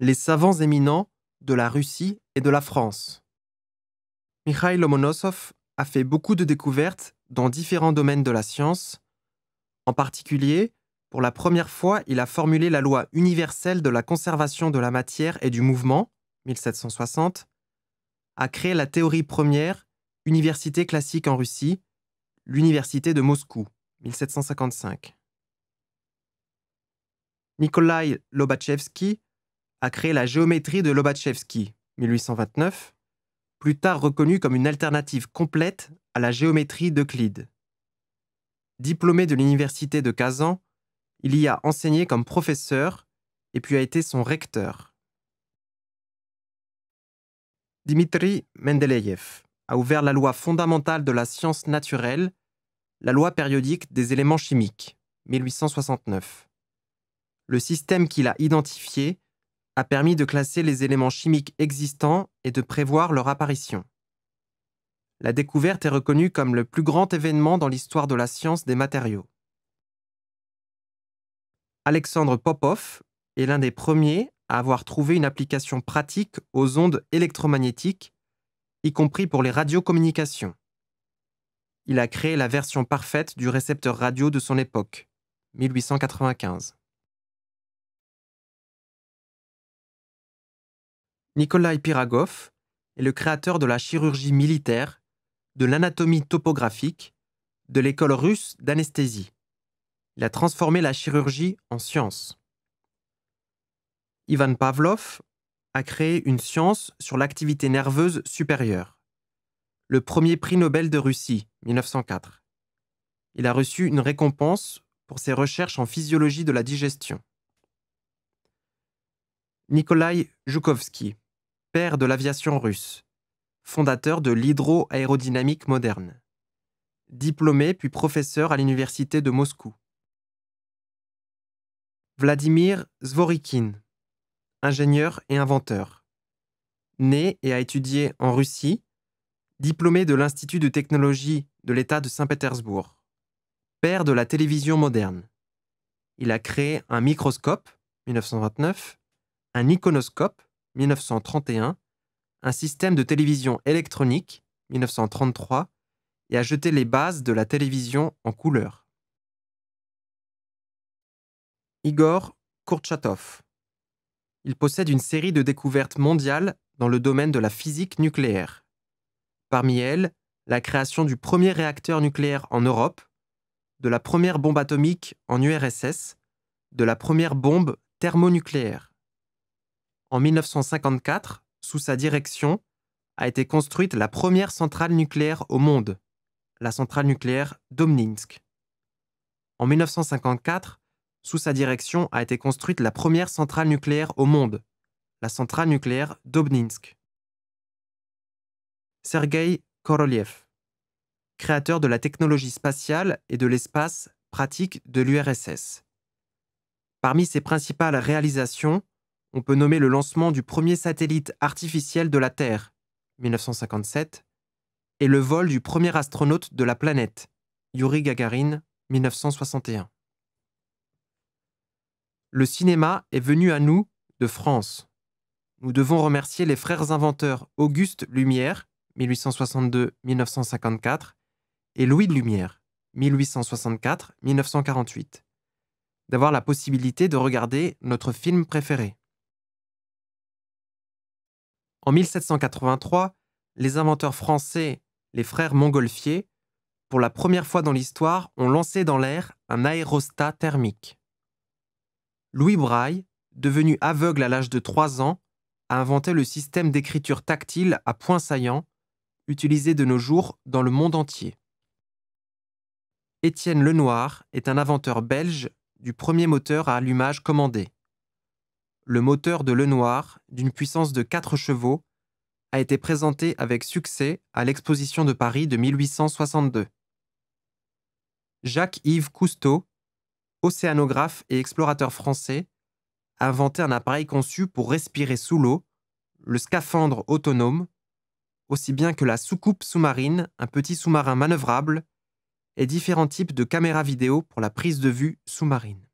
les savants éminents de la Russie et de la France. Mikhail Lomonosov a fait beaucoup de découvertes dans différents domaines de la science. En particulier, pour la première fois, il a formulé la loi universelle de la conservation de la matière et du mouvement, 1760, a créé la théorie première, université classique en Russie, l'université de Moscou, 1755. Nikolai Lobachevsky a créé la géométrie de Lobachevsky, 1829, plus tard reconnue comme une alternative complète à la géométrie d'Euclide. Diplômé de l'université de Kazan, il y a enseigné comme professeur et puis a été son recteur. Dimitri Mendeleïev a ouvert la loi fondamentale de la science naturelle, la loi périodique des éléments chimiques, 1869. Le système qu'il a identifié a permis de classer les éléments chimiques existants et de prévoir leur apparition. La découverte est reconnue comme le plus grand événement dans l'histoire de la science des matériaux. Alexandre Popov est l'un des premiers à avoir trouvé une application pratique aux ondes électromagnétiques, y compris pour les radiocommunications. Il a créé la version parfaite du récepteur radio de son époque, 1895. Nikolai Piragov est le créateur de la chirurgie militaire, de l'anatomie topographique, de l'école russe d'anesthésie. Il a transformé la chirurgie en science. Ivan Pavlov a créé une science sur l'activité nerveuse supérieure. Le premier prix Nobel de Russie, 1904. Il a reçu une récompense pour ses recherches en physiologie de la digestion. Nikolai Joukovski père de l'aviation russe, fondateur de l'hydroaérodynamique moderne, diplômé puis professeur à l'université de Moscou. Vladimir Zvorikin, ingénieur et inventeur, né et a étudié en Russie, diplômé de l'Institut de technologie de l'État de Saint-Pétersbourg, père de la télévision moderne. Il a créé un microscope, 1929, un iconoscope, 1931, un système de télévision électronique, 1933, et a jeté les bases de la télévision en couleur. Igor Kurchatov. Il possède une série de découvertes mondiales dans le domaine de la physique nucléaire. Parmi elles, la création du premier réacteur nucléaire en Europe, de la première bombe atomique en URSS, de la première bombe thermonucléaire en 1954, sous sa direction, a été construite la première centrale nucléaire au monde, la centrale nucléaire d'Obninsk. En 1954, sous sa direction a été construite la première centrale nucléaire au monde, la centrale nucléaire d'Obninsk. Sergei Korolev, créateur de la technologie spatiale et de l'espace pratique de l'URSS. Parmi ses principales réalisations, on peut nommer le lancement du premier satellite artificiel de la Terre, 1957, et le vol du premier astronaute de la planète, Yuri Gagarin, 1961. Le cinéma est venu à nous de France. Nous devons remercier les frères inventeurs Auguste Lumière, 1862-1954, et Louis de Lumière, 1864-1948, d'avoir la possibilité de regarder notre film préféré. En 1783, les inventeurs français, les frères Montgolfier, pour la première fois dans l'histoire, ont lancé dans l'air un aérostat thermique. Louis Braille, devenu aveugle à l'âge de 3 ans, a inventé le système d'écriture tactile à points saillants, utilisé de nos jours dans le monde entier. Étienne Lenoir est un inventeur belge du premier moteur à allumage commandé le moteur de Lenoir, d'une puissance de 4 chevaux, a été présenté avec succès à l'exposition de Paris de 1862. Jacques-Yves Cousteau, océanographe et explorateur français, a inventé un appareil conçu pour respirer sous l'eau, le scaphandre autonome, aussi bien que la soucoupe sous-marine, un petit sous-marin manœuvrable, et différents types de caméras vidéo pour la prise de vue sous-marine.